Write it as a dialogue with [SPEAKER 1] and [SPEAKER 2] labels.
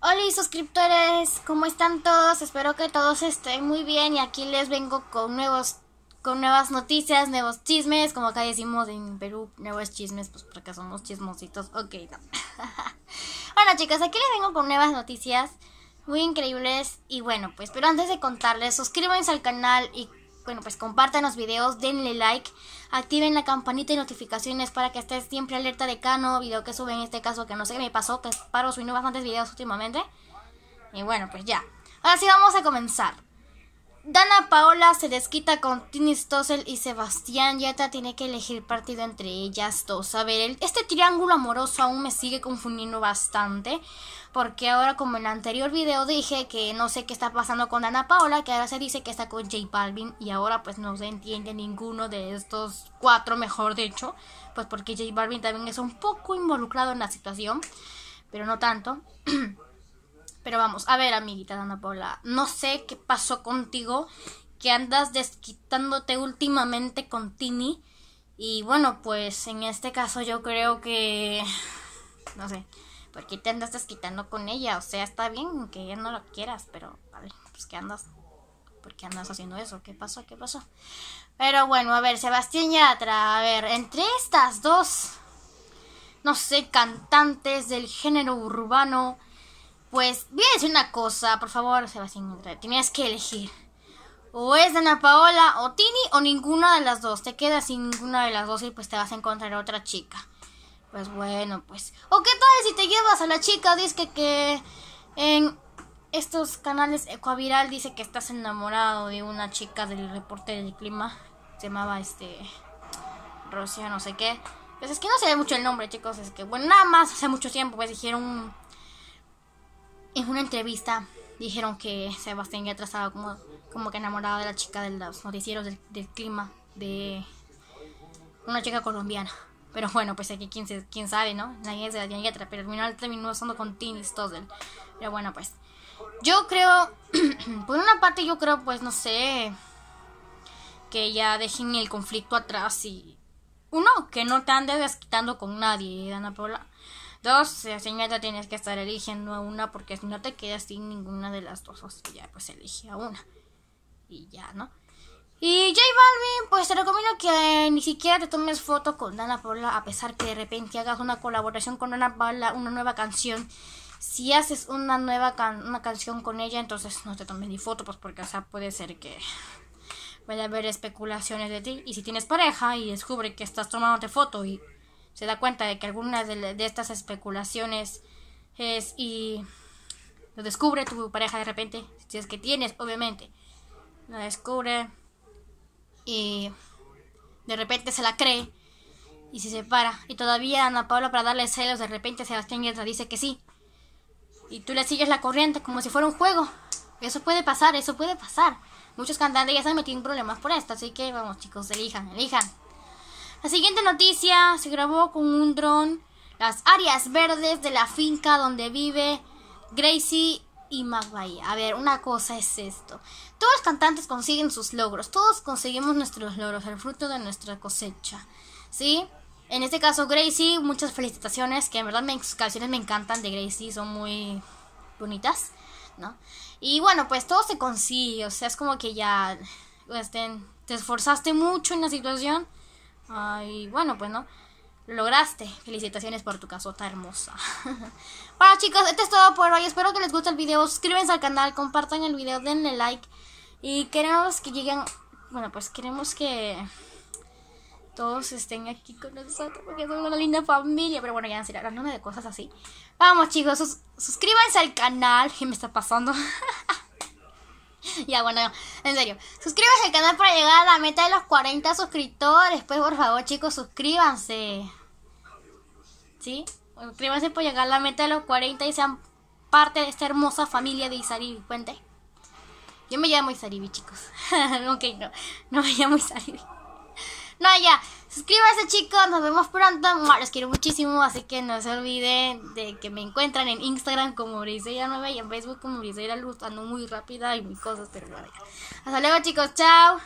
[SPEAKER 1] Hola suscriptores, ¿cómo están todos? Espero que todos estén muy bien y aquí les vengo con nuevos con nuevas noticias, nuevos chismes, como acá decimos en Perú, nuevos chismes, pues porque acá somos chismositos, ok, no. bueno chicas aquí les vengo con nuevas noticias muy increíbles y bueno, pues pero antes de contarles, suscríbanse al canal y bueno, pues compartan los videos, denle like, activen la campanita de notificaciones para que estés siempre alerta de cada nuevo video que sube En este caso, que no sé qué me pasó, que paro subiendo bastantes videos últimamente. Y bueno, pues ya. Ahora sí vamos a comenzar. Dana Paola se desquita con Tini Stossel y Sebastián Yata tiene que elegir partido entre ellas dos. A ver, este triángulo amoroso aún me sigue confundiendo bastante. Porque ahora, como en el anterior video dije que no sé qué está pasando con Dana Paola, que ahora se dice que está con J Balvin. Y ahora pues no se entiende ninguno de estos cuatro, mejor dicho. Pues porque J Balvin también es un poco involucrado en la situación. Pero no tanto. Pero vamos, a ver, amiguita Ana Paula, no sé qué pasó contigo, que andas desquitándote últimamente con Tini. Y bueno, pues en este caso yo creo que... No sé, ¿por qué te andas desquitando con ella? O sea, está bien que ella no lo quieras, pero, vale pues ¿qué andas? ¿Por qué andas haciendo eso? ¿Qué pasó? ¿Qué pasó? Pero bueno, a ver, Sebastián Yatra, a ver, entre estas dos, no sé, cantantes del género urbano, pues voy a decir una cosa, por favor, Sebastián, tenías que elegir. O es Ana Paola o Tini o ninguna de las dos. Te quedas sin ninguna de las dos y pues te vas a encontrar otra chica. Pues bueno, pues. ¿O qué tal si te llevas a la chica? Dice que, en estos canales Ecuaviral dice que estás enamorado de una chica del reporte del clima. Se llamaba este. Rocío, no sé qué. Pues es que no se ve mucho el nombre, chicos. Es que, bueno, nada más hace mucho tiempo, pues dijeron en una entrevista dijeron que Sebastián ya estaba como, como que enamorado de la chica de los noticieros del, clima, de una chica colombiana. Pero bueno, pues aquí quién, sabe, ¿no? Nadie se la tiene pero al final terminó estando con Tini Stossel. Pero bueno, pues. Yo creo, por una parte yo creo, pues no sé, que ya dejen el conflicto atrás y... Uno, que no te andes quitando con nadie, Dana Paula. Dos, señorita tienes que estar eligiendo a una porque si no te quedas sin ninguna de las dos, o sea, ya pues elige a una. Y ya, ¿no? Y J Balvin, pues te recomiendo que ni siquiera te tomes foto con Dana Paula a pesar que de repente hagas una colaboración con Dana Paula, una nueva canción. Si haces una nueva una canción con ella, entonces no te tomes ni foto, pues porque, o sea, puede ser que Vaya a haber especulaciones de ti. Y si tienes pareja y descubre que estás tomándote foto y se da cuenta de que algunas de, estas especulaciones es y lo descubre tu pareja de repente, si es que tienes, obviamente, lo descubre y de repente se la cree y se separa. Y todavía Ana Paula para darle celos, de repente Sebastián Yatra dice que sí. Y tú le sigues la corriente como si fuera un juego. Eso puede pasar, eso puede pasar. Muchos cantantes ya se han metido en problemas por esto, así que vamos chicos, elijan, elijan. La siguiente noticia se grabó con un dron las áreas verdes de la finca donde vive Gracie y McVay. A ver, una cosa es esto. Todos los cantantes consiguen sus logros, todos conseguimos nuestros logros, el fruto de nuestra cosecha. ¿Sí? En este caso, Gracie, muchas felicitaciones, que en verdad me, sus canciones me encantan de Gracie, son muy bonitas, ¿no? Y bueno, pues todo se consigue, o sea, es como que ya, este, te esforzaste mucho en la situación Ay, bueno, pues no. lograste. Felicitaciones por tu casota hermosa. bueno, chicos, esto es todo por hoy. Espero que les guste el video. Suscríbanse al canal, compartan el video, denle like. Y queremos que lleguen. Bueno, pues queremos que todos estén aquí con nosotros porque somos una linda familia. Pero bueno, ya en serio, hablando de cosas así. Vamos, chicos, suscríbanse al canal. ¿Qué me está pasando? ya, bueno, en serio. Suscríbanse al canal para llegar a la meta de los 40 suscriptores. Pues por favor, chicos, suscríbanse. ¿Sí? Suscríbanse para llegar a la meta de los 40 y sean parte de esta hermosa familia de Isaribi. Cuente. Yo me llamo Isaribi, chicos. ok, no. No me llamo Isaribi. No, ya. Suscríbanse chicos, nos vemos pronto. Los quiero muchísimo, así que no se olviden de que me encuentran en Instagram como Briseira 9 y en Facebook como Briseira Luz. Ando muy rápida y muy cosas, pero Hasta luego chicos, chao.